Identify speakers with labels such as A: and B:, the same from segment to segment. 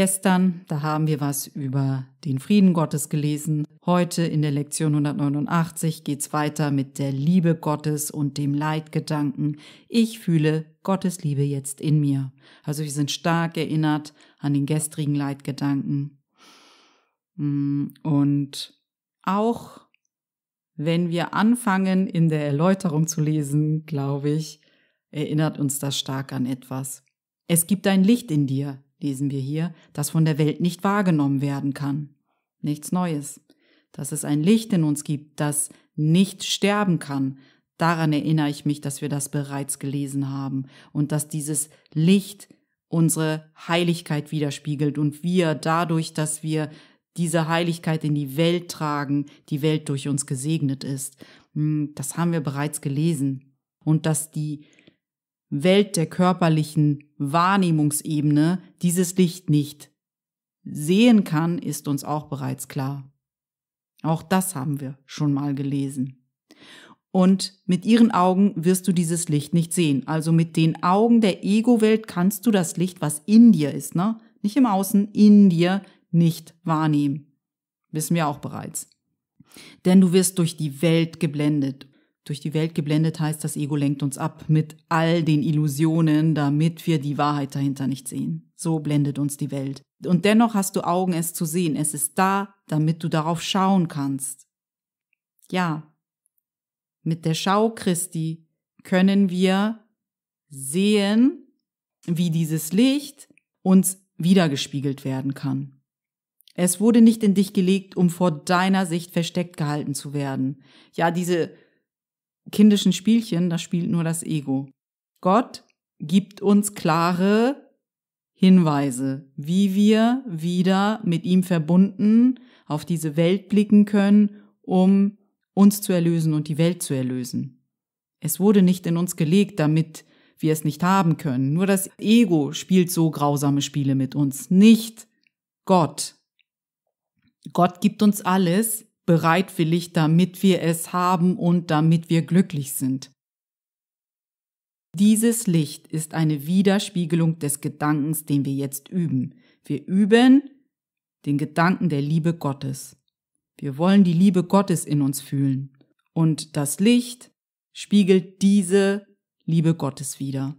A: Gestern, da haben wir was über den Frieden Gottes gelesen. Heute in der Lektion 189 geht es weiter mit der Liebe Gottes und dem Leitgedanken. Ich fühle Gottes Liebe jetzt in mir. Also wir sind stark erinnert an den gestrigen Leitgedanken. Mm, und auch wenn wir anfangen, in der Erläuterung zu lesen, glaube ich, erinnert uns das stark an etwas. Es gibt ein Licht in dir, lesen wir hier, das von der Welt nicht wahrgenommen werden kann. Nichts Neues. Dass es ein Licht in uns gibt, das nicht sterben kann. Daran erinnere ich mich, dass wir das bereits gelesen haben und dass dieses Licht unsere Heiligkeit widerspiegelt und wir dadurch, dass wir diese Heiligkeit in die Welt tragen, die Welt durch uns gesegnet ist. Hm, das haben wir bereits gelesen. Und dass die Welt der körperlichen Wahrnehmungsebene dieses Licht nicht sehen kann, ist uns auch bereits klar. Auch das haben wir schon mal gelesen. Und mit ihren Augen wirst du dieses Licht nicht sehen. Also mit den Augen der Ego-Welt kannst du das Licht, was in dir ist, ne? Nicht im Außen, in dir nicht wahrnehmen. Wissen wir auch bereits. Denn du wirst durch die Welt geblendet durch die Welt geblendet heißt, das Ego lenkt uns ab mit all den Illusionen, damit wir die Wahrheit dahinter nicht sehen. So blendet uns die Welt. Und dennoch hast du Augen, es zu sehen. Es ist da, damit du darauf schauen kannst. Ja, mit der Schau Christi können wir sehen, wie dieses Licht uns wiedergespiegelt werden kann. Es wurde nicht in dich gelegt, um vor deiner Sicht versteckt gehalten zu werden. Ja, diese kindischen Spielchen, das spielt nur das Ego. Gott gibt uns klare Hinweise, wie wir wieder mit ihm verbunden auf diese Welt blicken können, um uns zu erlösen und die Welt zu erlösen. Es wurde nicht in uns gelegt, damit wir es nicht haben können. Nur das Ego spielt so grausame Spiele mit uns, nicht Gott. Gott gibt uns alles, bereitwillig, damit wir es haben und damit wir glücklich sind. Dieses Licht ist eine Widerspiegelung des Gedankens, den wir jetzt üben. Wir üben den Gedanken der Liebe Gottes. Wir wollen die Liebe Gottes in uns fühlen. Und das Licht spiegelt diese Liebe Gottes wider.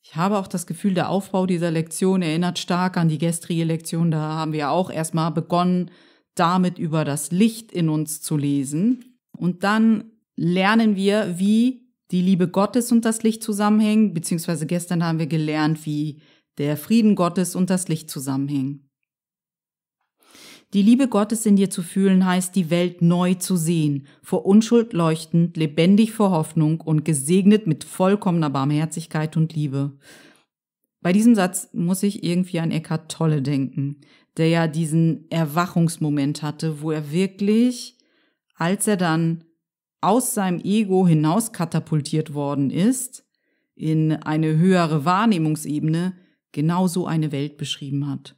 A: Ich habe auch das Gefühl, der Aufbau dieser Lektion erinnert stark an die gestrige Lektion. Da haben wir auch erstmal begonnen, damit über das Licht in uns zu lesen. Und dann lernen wir, wie die Liebe Gottes und das Licht zusammenhängen, beziehungsweise gestern haben wir gelernt, wie der Frieden Gottes und das Licht zusammenhängen. Die Liebe Gottes in dir zu fühlen heißt, die Welt neu zu sehen, vor Unschuld leuchtend, lebendig vor Hoffnung und gesegnet mit vollkommener Barmherzigkeit und Liebe. Bei diesem Satz muss ich irgendwie an Eckhart Tolle denken der ja diesen Erwachungsmoment hatte, wo er wirklich, als er dann aus seinem Ego hinaus katapultiert worden ist, in eine höhere Wahrnehmungsebene, genau so eine Welt beschrieben hat.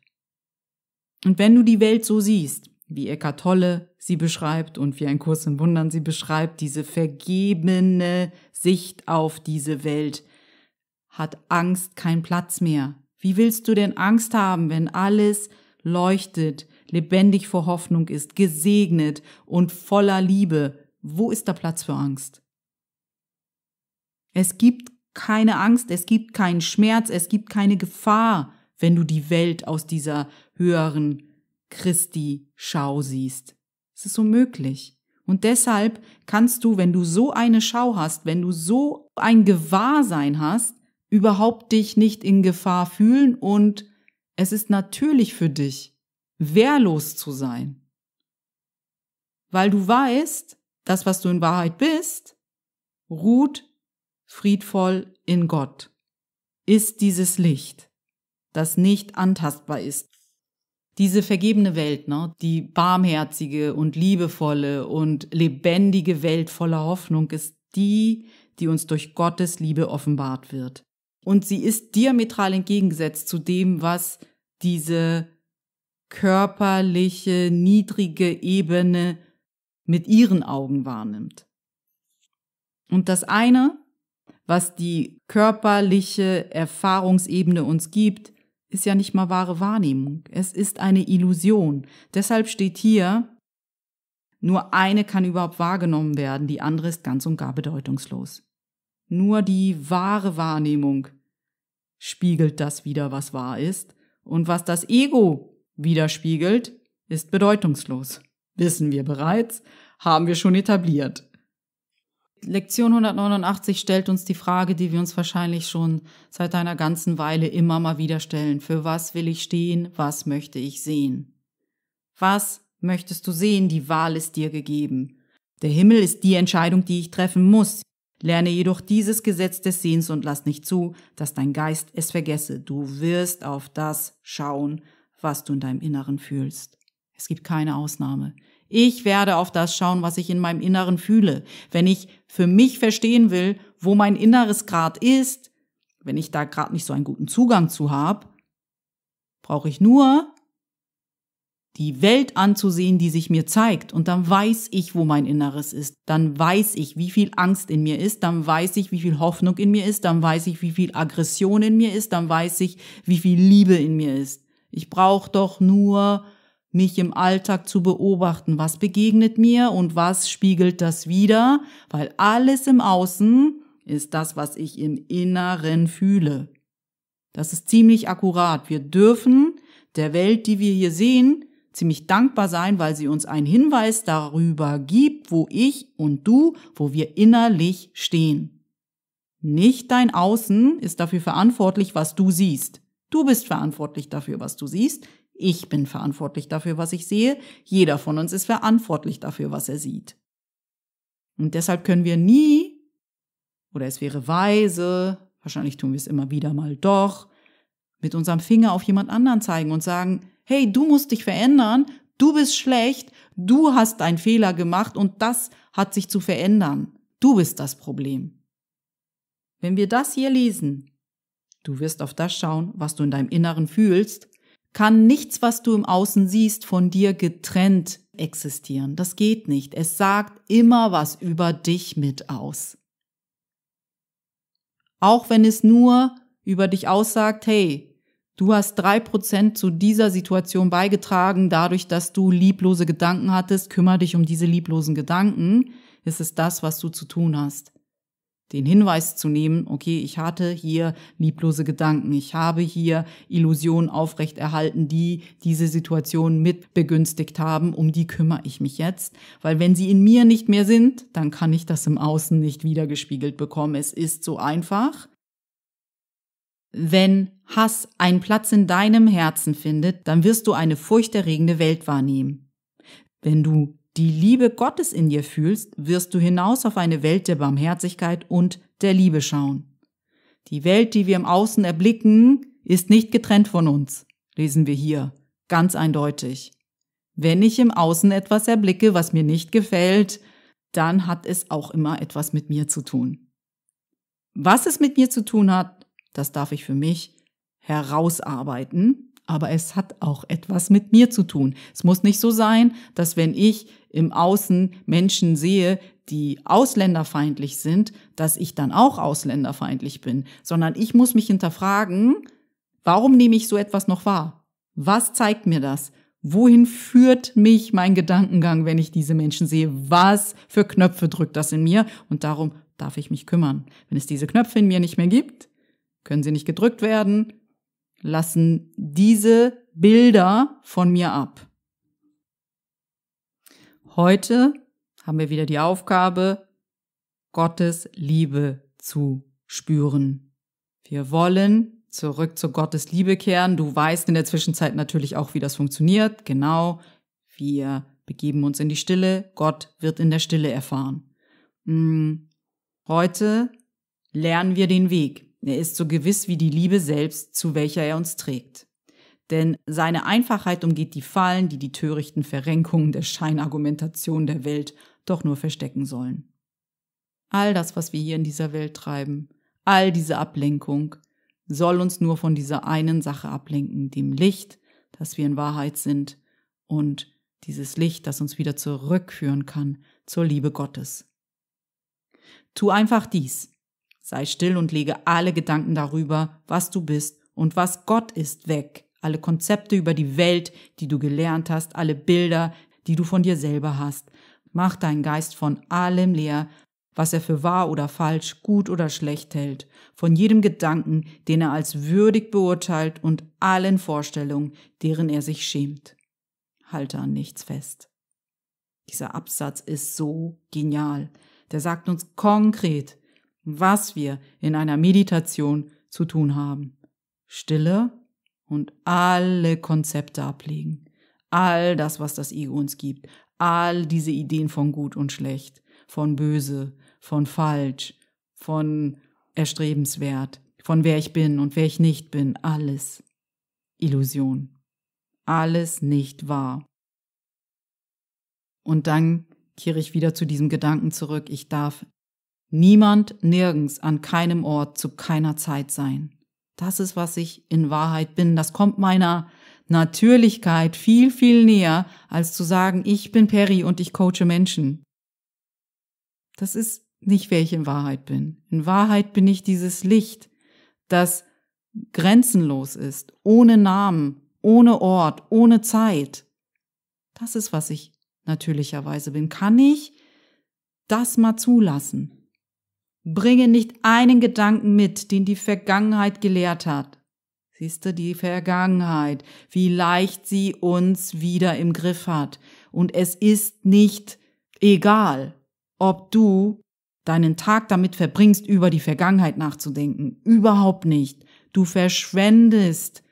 A: Und wenn du die Welt so siehst, wie Eckart Tolle sie beschreibt und wie ein Kurs in Wundern sie beschreibt, diese vergebene Sicht auf diese Welt, hat Angst keinen Platz mehr. Wie willst du denn Angst haben, wenn alles leuchtet, lebendig vor Hoffnung ist, gesegnet und voller Liebe. Wo ist da Platz für Angst? Es gibt keine Angst, es gibt keinen Schmerz, es gibt keine Gefahr, wenn du die Welt aus dieser höheren Christi Schau siehst. Es ist unmöglich. Und deshalb kannst du, wenn du so eine Schau hast, wenn du so ein Gewahrsein hast, überhaupt dich nicht in Gefahr fühlen und es ist natürlich für dich, wehrlos zu sein. Weil du weißt, das, was du in Wahrheit bist, ruht friedvoll in Gott, ist dieses Licht, das nicht antastbar ist. Diese vergebene Welt, ne, die barmherzige und liebevolle und lebendige Welt voller Hoffnung ist die, die uns durch Gottes Liebe offenbart wird. Und sie ist diametral entgegengesetzt zu dem, was diese körperliche, niedrige Ebene mit ihren Augen wahrnimmt. Und das eine, was die körperliche Erfahrungsebene uns gibt, ist ja nicht mal wahre Wahrnehmung. Es ist eine Illusion. Deshalb steht hier, nur eine kann überhaupt wahrgenommen werden, die andere ist ganz und gar bedeutungslos. Nur die wahre Wahrnehmung spiegelt das wieder, was wahr ist, und was das Ego widerspiegelt, ist bedeutungslos. Wissen wir bereits, haben wir schon etabliert. Lektion 189 stellt uns die Frage, die wir uns wahrscheinlich schon seit einer ganzen Weile immer mal wieder stellen. Für was will ich stehen? Was möchte ich sehen? Was möchtest du sehen? Die Wahl ist dir gegeben. Der Himmel ist die Entscheidung, die ich treffen muss. Lerne jedoch dieses Gesetz des Sehens und lass nicht zu, dass dein Geist es vergesse. Du wirst auf das schauen, was du in deinem Inneren fühlst. Es gibt keine Ausnahme. Ich werde auf das schauen, was ich in meinem Inneren fühle. Wenn ich für mich verstehen will, wo mein Inneres Grad ist, wenn ich da gerade nicht so einen guten Zugang zu habe, brauche ich nur die Welt anzusehen, die sich mir zeigt. Und dann weiß ich, wo mein Inneres ist. Dann weiß ich, wie viel Angst in mir ist. Dann weiß ich, wie viel Hoffnung in mir ist. Dann weiß ich, wie viel Aggression in mir ist. Dann weiß ich, wie viel Liebe in mir ist. Ich brauche doch nur mich im Alltag zu beobachten. Was begegnet mir und was spiegelt das wieder? Weil alles im Außen ist das, was ich im Inneren fühle. Das ist ziemlich akkurat. Wir dürfen der Welt, die wir hier sehen, ziemlich dankbar sein, weil sie uns einen Hinweis darüber gibt, wo ich und du, wo wir innerlich stehen. Nicht dein Außen ist dafür verantwortlich, was du siehst. Du bist verantwortlich dafür, was du siehst. Ich bin verantwortlich dafür, was ich sehe. Jeder von uns ist verantwortlich dafür, was er sieht. Und deshalb können wir nie, oder es wäre weise, wahrscheinlich tun wir es immer wieder mal doch, mit unserem Finger auf jemand anderen zeigen und sagen, hey, du musst dich verändern, du bist schlecht, du hast einen Fehler gemacht und das hat sich zu verändern. Du bist das Problem. Wenn wir das hier lesen, du wirst auf das schauen, was du in deinem Inneren fühlst, kann nichts, was du im Außen siehst, von dir getrennt existieren. Das geht nicht. Es sagt immer was über dich mit aus. Auch wenn es nur über dich aussagt, hey, Du hast drei Prozent zu dieser Situation beigetragen, dadurch, dass du lieblose Gedanken hattest. Kümmer dich um diese lieblosen Gedanken. Es ist das, was du zu tun hast. Den Hinweis zu nehmen, okay, ich hatte hier lieblose Gedanken. Ich habe hier Illusionen aufrechterhalten, die diese Situation mit begünstigt haben. Um die kümmere ich mich jetzt. Weil wenn sie in mir nicht mehr sind, dann kann ich das im Außen nicht wiedergespiegelt bekommen. Es ist so einfach. Wenn Hass einen Platz in deinem Herzen findet, dann wirst du eine furchterregende Welt wahrnehmen. Wenn du die Liebe Gottes in dir fühlst, wirst du hinaus auf eine Welt der Barmherzigkeit und der Liebe schauen. Die Welt, die wir im Außen erblicken, ist nicht getrennt von uns, lesen wir hier, ganz eindeutig. Wenn ich im Außen etwas erblicke, was mir nicht gefällt, dann hat es auch immer etwas mit mir zu tun. Was es mit mir zu tun hat, das darf ich für mich herausarbeiten. Aber es hat auch etwas mit mir zu tun. Es muss nicht so sein, dass wenn ich im Außen Menschen sehe, die ausländerfeindlich sind, dass ich dann auch ausländerfeindlich bin, sondern ich muss mich hinterfragen, warum nehme ich so etwas noch wahr? Was zeigt mir das? Wohin führt mich mein Gedankengang, wenn ich diese Menschen sehe? Was für Knöpfe drückt das in mir? Und darum darf ich mich kümmern. Wenn es diese Knöpfe in mir nicht mehr gibt, können sie nicht gedrückt werden, lassen diese Bilder von mir ab. Heute haben wir wieder die Aufgabe, Gottes Liebe zu spüren. Wir wollen zurück zu Gottes Liebe kehren. Du weißt in der Zwischenzeit natürlich auch, wie das funktioniert. Genau, wir begeben uns in die Stille. Gott wird in der Stille erfahren. Hm. Heute lernen wir den Weg. Er ist so gewiss wie die Liebe selbst, zu welcher er uns trägt. Denn seine Einfachheit umgeht die Fallen, die die törichten Verrenkungen der Scheinargumentation der Welt doch nur verstecken sollen. All das, was wir hier in dieser Welt treiben, all diese Ablenkung, soll uns nur von dieser einen Sache ablenken, dem Licht, dass wir in Wahrheit sind und dieses Licht, das uns wieder zurückführen kann zur Liebe Gottes. Tu einfach dies. Sei still und lege alle Gedanken darüber, was du bist und was Gott ist, weg. Alle Konzepte über die Welt, die du gelernt hast, alle Bilder, die du von dir selber hast. Mach deinen Geist von allem leer, was er für wahr oder falsch, gut oder schlecht hält, von jedem Gedanken, den er als würdig beurteilt und allen Vorstellungen, deren er sich schämt. Halte an nichts fest. Dieser Absatz ist so genial. Der sagt uns konkret, was wir in einer Meditation zu tun haben. Stille und alle Konzepte ablegen. All das, was das Ego uns gibt. All diese Ideen von gut und schlecht, von böse, von falsch, von erstrebenswert, von wer ich bin und wer ich nicht bin. Alles Illusion. Alles nicht wahr. Und dann kehre ich wieder zu diesem Gedanken zurück, ich darf niemand nirgends an keinem Ort zu keiner Zeit sein. Das ist, was ich in Wahrheit bin. Das kommt meiner Natürlichkeit viel, viel näher, als zu sagen, ich bin Perry und ich coache Menschen. Das ist nicht, wer ich in Wahrheit bin. In Wahrheit bin ich dieses Licht, das grenzenlos ist, ohne Namen, ohne Ort, ohne Zeit. Das ist, was ich natürlicherweise bin. Kann ich das mal zulassen? Bringe nicht einen Gedanken mit, den die Vergangenheit gelehrt hat. Siehst du, die Vergangenheit, wie leicht sie uns wieder im Griff hat. Und es ist nicht egal, ob du deinen Tag damit verbringst, über die Vergangenheit nachzudenken. Überhaupt nicht. Du verschwendest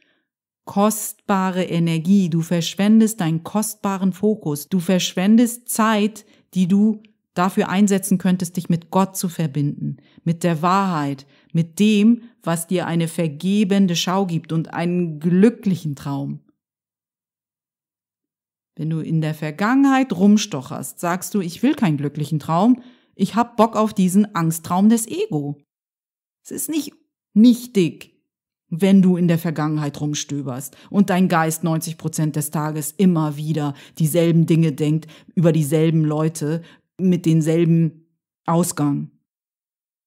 A: kostbare Energie, du verschwendest deinen kostbaren Fokus, du verschwendest Zeit, die du dafür einsetzen könntest, dich mit Gott zu verbinden, mit der Wahrheit, mit dem, was dir eine vergebende Schau gibt und einen glücklichen Traum. Wenn du in der Vergangenheit rumstocherst, sagst du, ich will keinen glücklichen Traum, ich hab Bock auf diesen Angsttraum des Ego. Es ist nicht nichtig, wenn du in der Vergangenheit rumstöberst und dein Geist 90 Prozent des Tages immer wieder dieselben Dinge denkt, über dieselben Leute, mit denselben Ausgang.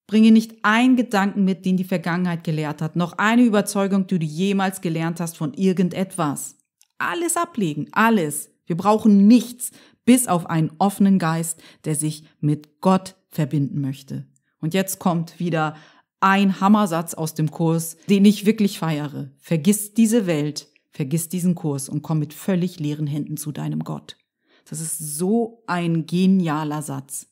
A: Bringe nicht einen Gedanken mit, den die Vergangenheit gelehrt hat, noch eine Überzeugung, die du jemals gelernt hast von irgendetwas. Alles ablegen, alles. Wir brauchen nichts, bis auf einen offenen Geist, der sich mit Gott verbinden möchte. Und jetzt kommt wieder ein Hammersatz aus dem Kurs, den ich wirklich feiere. Vergiss diese Welt, vergiss diesen Kurs und komm mit völlig leeren Händen zu deinem Gott. Das ist so ein genialer Satz.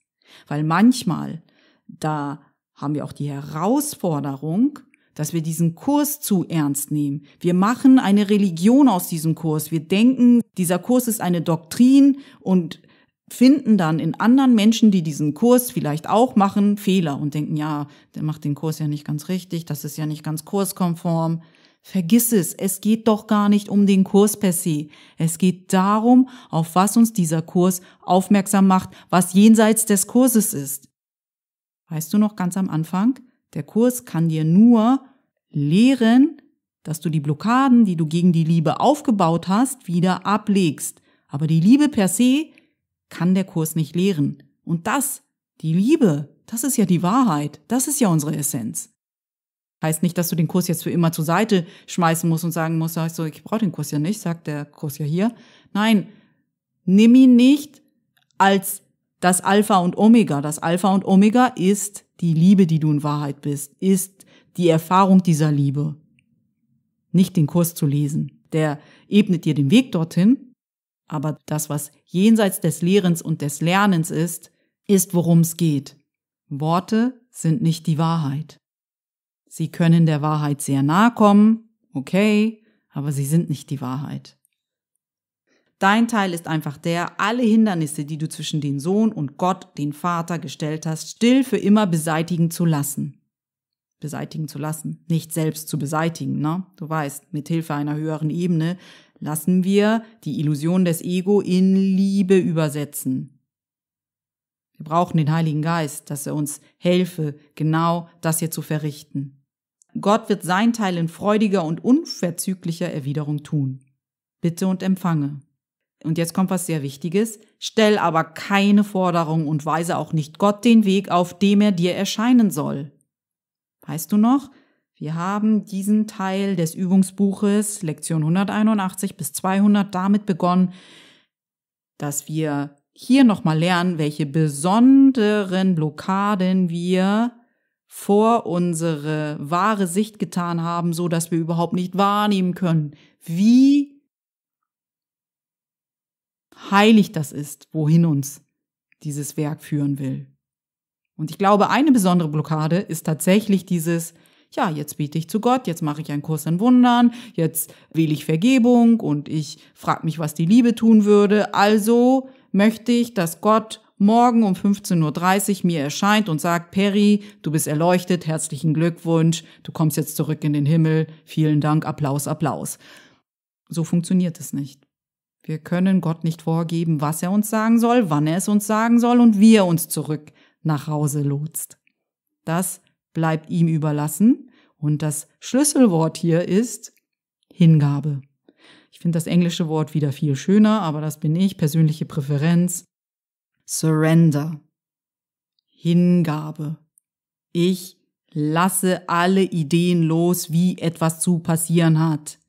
A: Weil manchmal, da haben wir auch die Herausforderung, dass wir diesen Kurs zu ernst nehmen. Wir machen eine Religion aus diesem Kurs. Wir denken, dieser Kurs ist eine Doktrin und finden dann in anderen Menschen, die diesen Kurs vielleicht auch machen, Fehler und denken, ja, der macht den Kurs ja nicht ganz richtig, das ist ja nicht ganz kurskonform. Vergiss es, es geht doch gar nicht um den Kurs per se. Es geht darum, auf was uns dieser Kurs aufmerksam macht, was jenseits des Kurses ist. Weißt du noch ganz am Anfang? Der Kurs kann dir nur lehren, dass du die Blockaden, die du gegen die Liebe aufgebaut hast, wieder ablegst. Aber die Liebe per se kann der Kurs nicht lehren. Und das, die Liebe, das ist ja die Wahrheit, das ist ja unsere Essenz. Heißt nicht, dass du den Kurs jetzt für immer zur Seite schmeißen musst und sagen musst, sagst so, ich brauche den Kurs ja nicht, sagt der Kurs ja hier. Nein, nimm ihn nicht als das Alpha und Omega. Das Alpha und Omega ist die Liebe, die du in Wahrheit bist, ist die Erfahrung dieser Liebe. Nicht den Kurs zu lesen. Der ebnet dir den Weg dorthin, aber das, was jenseits des Lehrens und des Lernens ist, ist, worum es geht. Worte sind nicht die Wahrheit. Sie können der Wahrheit sehr nahe kommen, okay, aber sie sind nicht die Wahrheit. Dein Teil ist einfach der, alle Hindernisse, die du zwischen den Sohn und Gott, den Vater, gestellt hast, still für immer beseitigen zu lassen. Beseitigen zu lassen, nicht selbst zu beseitigen, ne? Du weißt, mit Hilfe einer höheren Ebene lassen wir die Illusion des Ego in Liebe übersetzen. Wir brauchen den Heiligen Geist, dass er uns helfe, genau das hier zu verrichten. Gott wird sein Teil in freudiger und unverzüglicher Erwiderung tun. Bitte und empfange. Und jetzt kommt was sehr Wichtiges. Stell aber keine Forderung und weise auch nicht Gott den Weg, auf dem er dir erscheinen soll. Weißt du noch? Wir haben diesen Teil des Übungsbuches, Lektion 181 bis 200, damit begonnen, dass wir hier nochmal lernen, welche besonderen Blockaden wir vor unsere wahre Sicht getan haben, so dass wir überhaupt nicht wahrnehmen können, wie heilig das ist, wohin uns dieses Werk führen will. Und ich glaube, eine besondere Blockade ist tatsächlich dieses, ja, jetzt biete ich zu Gott, jetzt mache ich einen Kurs in Wundern, jetzt wähle ich Vergebung und ich frage mich, was die Liebe tun würde. Also möchte ich, dass Gott morgen um 15.30 Uhr mir erscheint und sagt, Perry, du bist erleuchtet, herzlichen Glückwunsch, du kommst jetzt zurück in den Himmel, vielen Dank, Applaus, Applaus. So funktioniert es nicht. Wir können Gott nicht vorgeben, was er uns sagen soll, wann er es uns sagen soll und wie er uns zurück nach Hause lotst. Das bleibt ihm überlassen und das Schlüsselwort hier ist Hingabe. Ich finde das englische Wort wieder viel schöner, aber das bin ich, persönliche Präferenz. Surrender, Hingabe. Ich lasse alle Ideen los, wie etwas zu passieren hat.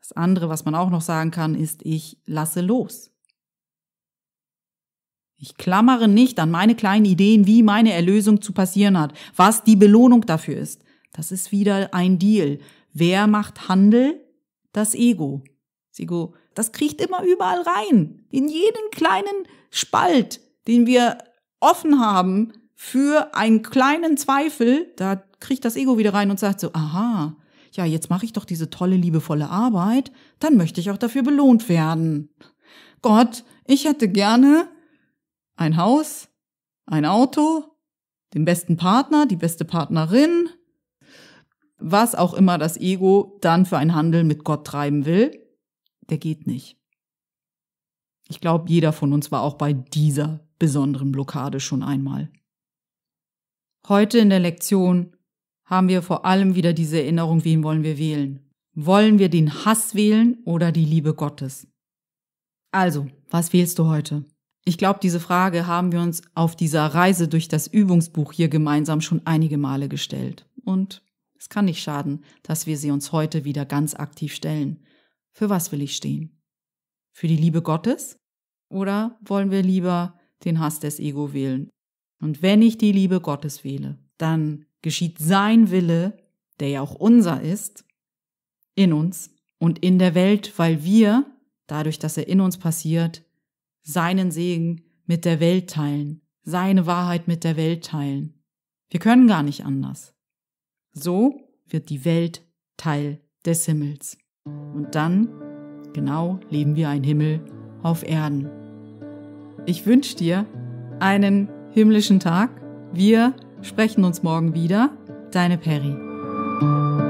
A: Das andere, was man auch noch sagen kann, ist, ich lasse los. Ich klammere nicht an meine kleinen Ideen, wie meine Erlösung zu passieren hat, was die Belohnung dafür ist. Das ist wieder ein Deal. Wer macht Handel? Das Ego. Das Ego das kriecht immer überall rein. In jeden kleinen Spalt, den wir offen haben für einen kleinen Zweifel, da kriegt das Ego wieder rein und sagt so, aha, ja, jetzt mache ich doch diese tolle, liebevolle Arbeit, dann möchte ich auch dafür belohnt werden. Gott, ich hätte gerne ein Haus, ein Auto, den besten Partner, die beste Partnerin, was auch immer das Ego dann für ein Handeln mit Gott treiben will der geht nicht. Ich glaube, jeder von uns war auch bei dieser besonderen Blockade schon einmal. Heute in der Lektion haben wir vor allem wieder diese Erinnerung, wen wollen wir wählen? Wollen wir den Hass wählen oder die Liebe Gottes? Also, was wählst du heute? Ich glaube, diese Frage haben wir uns auf dieser Reise durch das Übungsbuch hier gemeinsam schon einige Male gestellt. Und es kann nicht schaden, dass wir sie uns heute wieder ganz aktiv stellen. Für was will ich stehen? Für die Liebe Gottes? Oder wollen wir lieber den Hass des Ego wählen? Und wenn ich die Liebe Gottes wähle, dann geschieht sein Wille, der ja auch unser ist, in uns und in der Welt, weil wir, dadurch, dass er in uns passiert, seinen Segen mit der Welt teilen, seine Wahrheit mit der Welt teilen. Wir können gar nicht anders. So wird die Welt Teil des Himmels. Und dann, genau, leben wir einen Himmel auf Erden. Ich wünsche dir einen himmlischen Tag. Wir sprechen uns morgen wieder. Deine Perry.